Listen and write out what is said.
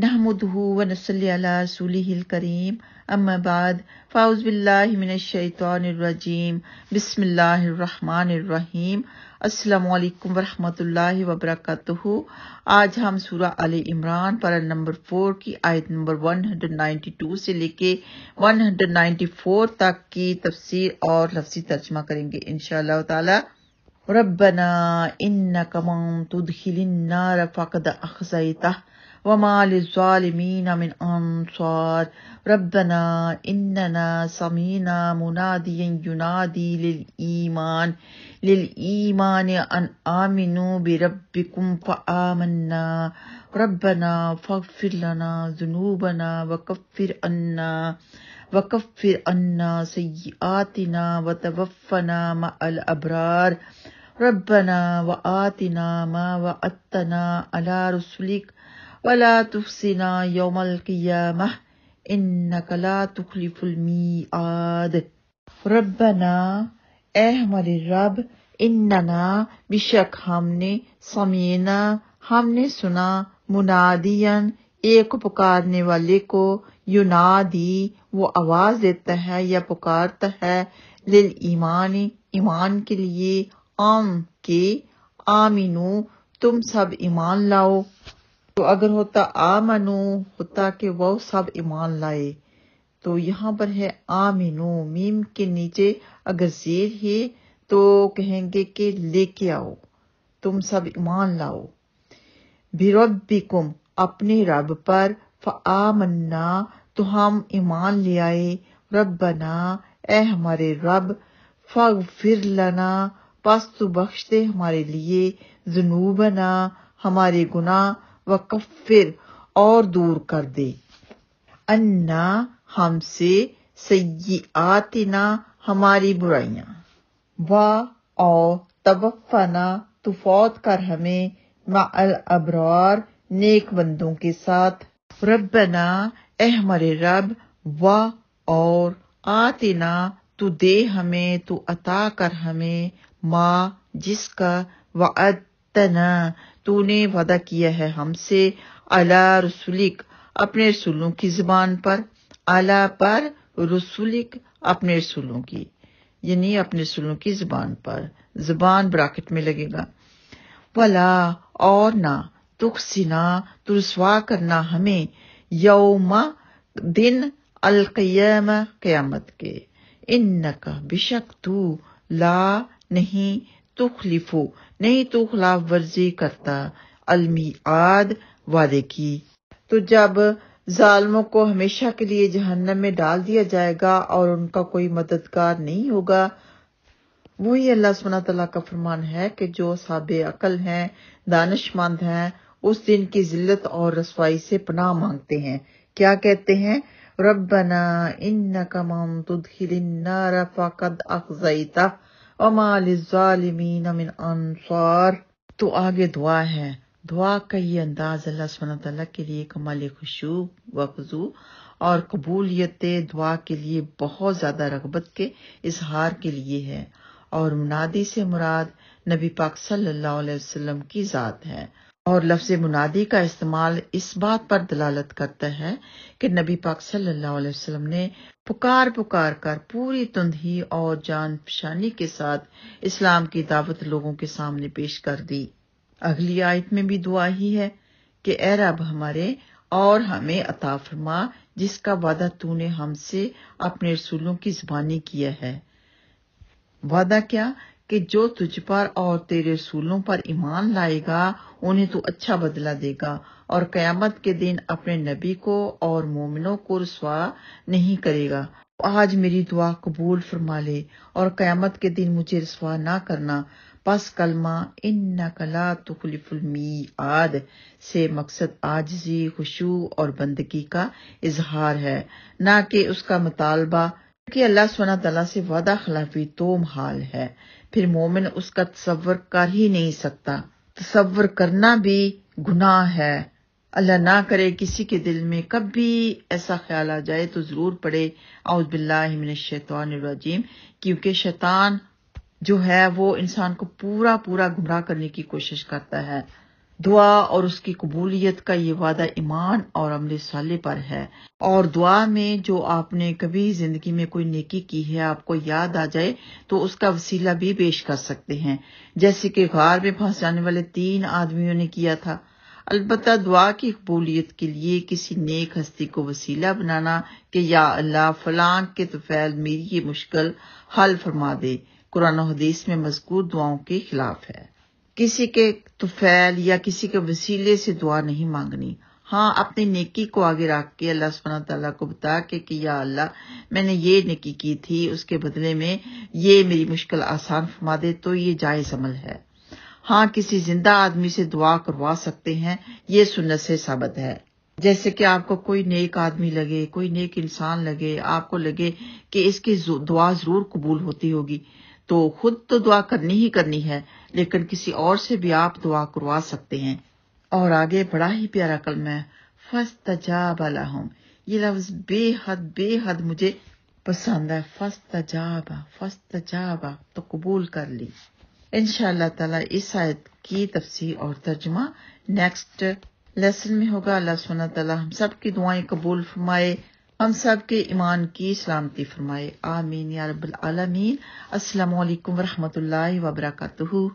नहमदहू व नसली अला रसूल करीम अम्माबाद फ़ाउज़बिल्लाशैतरजीम बसमीम असलकम वरहमल वबरक आज हम सूरा अल इमरान पर नंबर फोर की आयत नंबर 192 से लेके 194 तक की तफसीर और लफ्सी तर्जमा करेंगे इन ताला रबना इन कमम तुदखिल नार फ़कद अखजता وما للظالمين من أنصار ربنا إننا سمينا مناديا ينادي للإيمان للإيمان أن آمنوا بربكم فآمنا ربنا فاغفر لنا ذنوبنا وكفر عنا وكفر عنا سيئاتنا وتوفنا مع الأبرار ربنا وآتنا ما وعدتنا على رسلك वला तुफसिना यौमल कियामह इन्नका ला तुखलिफुल मीआद रब्बना बिशक हमने समीना हमने सुना मुनादियन एक पुकारने वाले को युनादी वो आवाज देता है या पुकारता है लिल ईमान ईमान के लिए आम के आमिनू तुम सब ईमान लाओ तो अगर होता आमनु होता कि वह सब ईमान लाए तो यहाँ पर है आमिनु मीम के नीचे अगर जेर है तो कहेंगे कि लेके आओ तुम सब ईमान लाओ बिरबिकुम अपने रब पर आमन्ना तो हम ईमान ले आए रब बना ऐ हमारे रब फग फिर लना पास बख्श दे हमारे लिए जुनूबना हमारे गुना वकफिर और दूर कर दे अन्ना हमसे आतिना हमारी बुराइयां वा और तवफना तुफौत कर हमें माल अबरार नेक बंदों के साथ रबना ए रब वा और आतिना तू दे हमें तू अता कर हमें माँ जिसका व तूने वादा किया है हमसे अला रसुलिक अपने रसुलों की जुबान पर अला पर रसुलिक अपने रसुलों की यानी अपने रसुलों की जबान पर जुबान ब्राकेट में लगेगा वला और ना तुख सिना तुरस्वा करना हमें यौमा दिन अलकयम क्यामत के इन नका तू ला नहीं लिफो नहीं तो खिलाफ वर्जी करता अलमी आद वादे की तो जब जालमों को हमेशा के लिए जहन्नम में डाल दिया जाएगा और उनका कोई मददगार नहीं होगा वही अल्लाह सुबना तला का फरमान है कि जो साब अकल हैं दानशमंद हैं उस दिन की जिल्लत और रसवाई से पनाह मांगते हैं क्या कहते हैं रबना इन कमाम तुद नारा फाकद अखजईता अमालिमीन मिन अनसार तो आगे दुआ है दुआ का ये अंदाज अल्लाह सुबह के लिए कमाल खुशू व खजू और कबूलियत दुआ के लिए बहुत ज्यादा रगबत के इजहार के लिए है और मुनादी से मुराद नबी पाक सल्लल्लाहु अलैहि वसल्लम की जात है और लफ्ज मुनादी का इस्तेमाल इस बात पर दलालत करता है कि नबी पाक सल्लल्लाहु अलैहि वसल्लम ने पुकार पुकार कर पूरी तुंधी और जान पशानी के साथ इस्लाम की दावत लोगों के सामने पेश कर दी अगली आयत में भी दुआ ही है कि ए रब हमारे और हमें अता फरमा जिसका वादा तूने हमसे अपने रसूलों की जबानी किया है वादा क्या कि जो तुझ पर और तेरे रसूलों पर ईमान लाएगा उन्हें तू अच्छा बदला देगा और कयामत के दिन अपने नबी को और मोमिनों को रसवा नहीं करेगा आज मेरी दुआ कबूल फरमा ले और कयामत के दिन मुझे रसवा ना करना बस कलमा इन नकला तुखलिफुलमी आद से मकसद आजजी खुशू और बंदगी का इजहार है न कि उसका मुतालबा कि अल्लाह सुना तला से वादा खिलाफी तो महाल है फिर मोमिन उसका तस्वर कर ही नहीं सकता तस्वर करना भी गुनाह है अल्लाह ना करे किसी के दिल में कभी ऐसा ख्याल आ जाए तो जरूर पड़े अउबिल्लाजीम क्योंकि शैतान जो है वो इंसान को पूरा पूरा गुमराह करने की कोशिश करता है दुआ और उसकी कबूलियत का ये वादा ईमान और अमले साले पर है और दुआ में जो आपने कभी जिंदगी में कोई नेकी की है आपको याद आ जाए तो उसका वसीला भी पेश कर सकते हैं जैसे कि गार में फंस जाने वाले तीन आदमियों ने किया था अलबत् दुआ की कबूलियत के लिए किसी नेक हस्ती को वसीला बनाना कि या अल्लाह फलां के तुफैल तो मेरी ये मुश्किल हल फरमा दे कुरान हदीस में मजकूर दुआओं के खिलाफ है किसी के तुफैल या किसी के वसीले से दुआ नहीं मांगनी हाँ अपनी नेकी को आगे रख के अल्लाह सुबहाना तला को बता के कि या अल्लाह मैंने ये नेकी की थी उसके बदले में ये मेरी मुश्किल आसान फरमा दे तो ये जायज अमल है हाँ किसी जिंदा आदमी से दुआ करवा सकते हैं ये सुनत से साबित है जैसे कि आपको कोई नेक आदमी लगे कोई नेक इंसान लगे आपको लगे कि इसकी दुआ जरूर कबूल होती होगी तो खुद तो दुआ करनी ही करनी है लेकिन किसी और से भी आप दुआ करवा सकते हैं और आगे बड़ा ही प्यारा कलम है फस्त तजाब ये लफ्ज बेहद बेहद मुझे पसंद है फस्त जाबा फस्त जाबा तो कबूल कर ली इनशा ताला इस आयत की तफसी और तर्जमा नेक्स्ट लेसन में होगा अल्लाह सुना हम सब की दुआएं कबूल फरमाए हम सब के ईमान की सलामती फरमाए आमीन या रब्बल आलमीन अस्सलाम वालेकुम वरहमतुल्लाहि व बरकातुहू